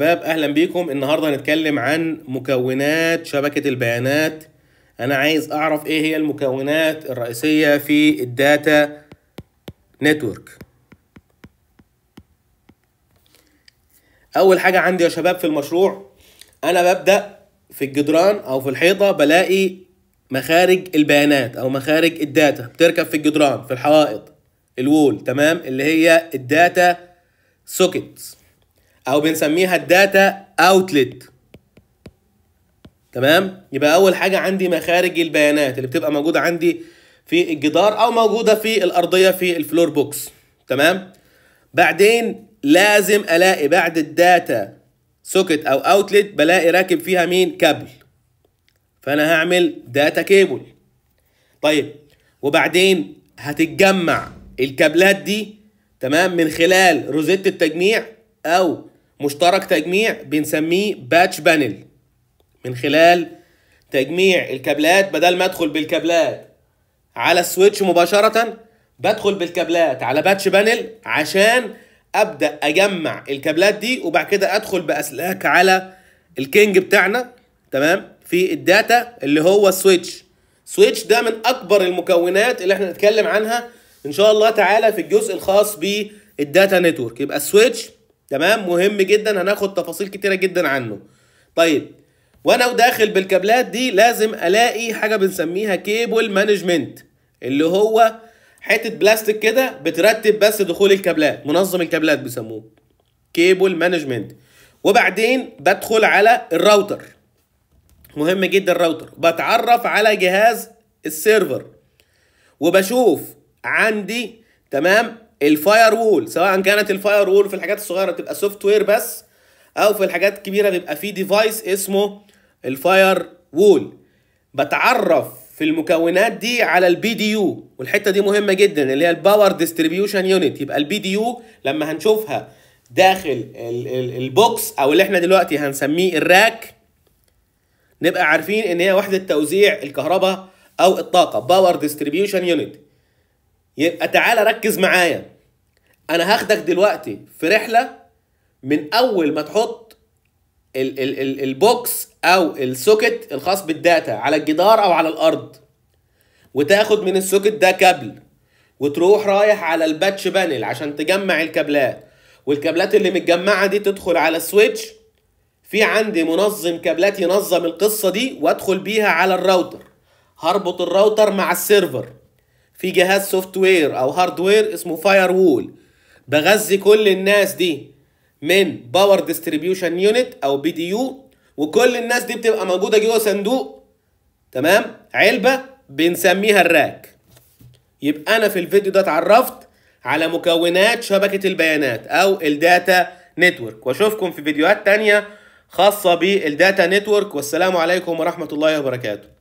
شباب اهلا بيكم النهارده هنتكلم عن مكونات شبكه البيانات انا عايز اعرف ايه هي المكونات الرئيسيه في الداتا نتورك اول حاجه عندي يا شباب في المشروع انا ببدا في الجدران او في الحيطه بلاقي مخارج البيانات او مخارج الداتا بتركب في الجدران في الحوائط الوول تمام اللي هي الداتا سوكيتس او بنسميها الداتا اوتلت تمام يبقى اول حاجه عندي مخارج البيانات اللي بتبقى موجوده عندي في الجدار او موجوده في الارضيه في الفلور بوكس تمام بعدين لازم الاقي بعد الداتا سوكت او اوتلت بلاقي راكب فيها مين كابل فانا هعمل داتا كيبل طيب وبعدين هتتجمع الكابلات دي تمام من خلال روزيت التجميع او مشترك تجميع بنسميه باتش بانل من خلال تجميع الكابلات بدل ما ادخل بالكابلات على السويتش مباشرة بدخل بالكابلات على باتش بانل عشان ابدا اجمع الكابلات دي وبعد كده ادخل باسلاك على الكينج بتاعنا تمام في الداتا اللي هو السويتش سويتش ده من اكبر المكونات اللي احنا نتكلم عنها ان شاء الله تعالى في الجزء الخاص بالداتا نتورك يبقى السويتش تمام مهم جدا هناخد تفاصيل كتيره جدا عنه طيب وانا وداخل بالكابلات دي لازم الاقي حاجه بنسميها كيبل مانجمنت اللي هو حته بلاستيك كده بترتب بس دخول الكابلات منظم الكابلات بيسموه كيبل مانجمنت وبعدين بدخل على الراوتر مهم جدا الراوتر بتعرف على جهاز السيرفر وبشوف عندي تمام الفاير وول سواء كانت الفاير وول في الحاجات الصغيره بتبقى سوفت وير بس او في الحاجات الكبيره بيبقى في ديفايس اسمه الفاير وول بتعرف في المكونات دي على البي دي يو والحته دي مهمه جدا اللي هي الباور ديستريبيوشن يونت يبقى البي دي يو لما هنشوفها داخل البوكس او اللي احنا دلوقتي هنسميه الراك نبقى عارفين ان هي وحده توزيع الكهرباء او الطاقه باور ديستريبيوشن يونت يبقى تعالى ركز معايا انا هاخدك دلوقتي في رحله من اول ما تحط ال ال ال البوكس او السوكت الخاص بالداتا على الجدار او على الارض وتاخد من السوكت ده كابل وتروح رايح على الباتش بانل عشان تجمع الكابلات والكابلات اللي متجمعه دي تدخل على السويتش في عندي منظم كابلات ينظم القصه دي وادخل بيها على الراوتر هربط الراوتر مع السيرفر في جهاز سوفت وير او هارد وير اسمه فاير وول بغذي كل الناس دي من باور ديستريبيوشن يونت او بي دي يو وكل الناس دي بتبقى موجوده جوه صندوق تمام علبه بنسميها الراك يبقى انا في الفيديو ده اتعرفت على مكونات شبكه البيانات او الداتا نتورك واشوفكم في فيديوهات تانية خاصه بالداتا نتورك والسلام عليكم ورحمه الله وبركاته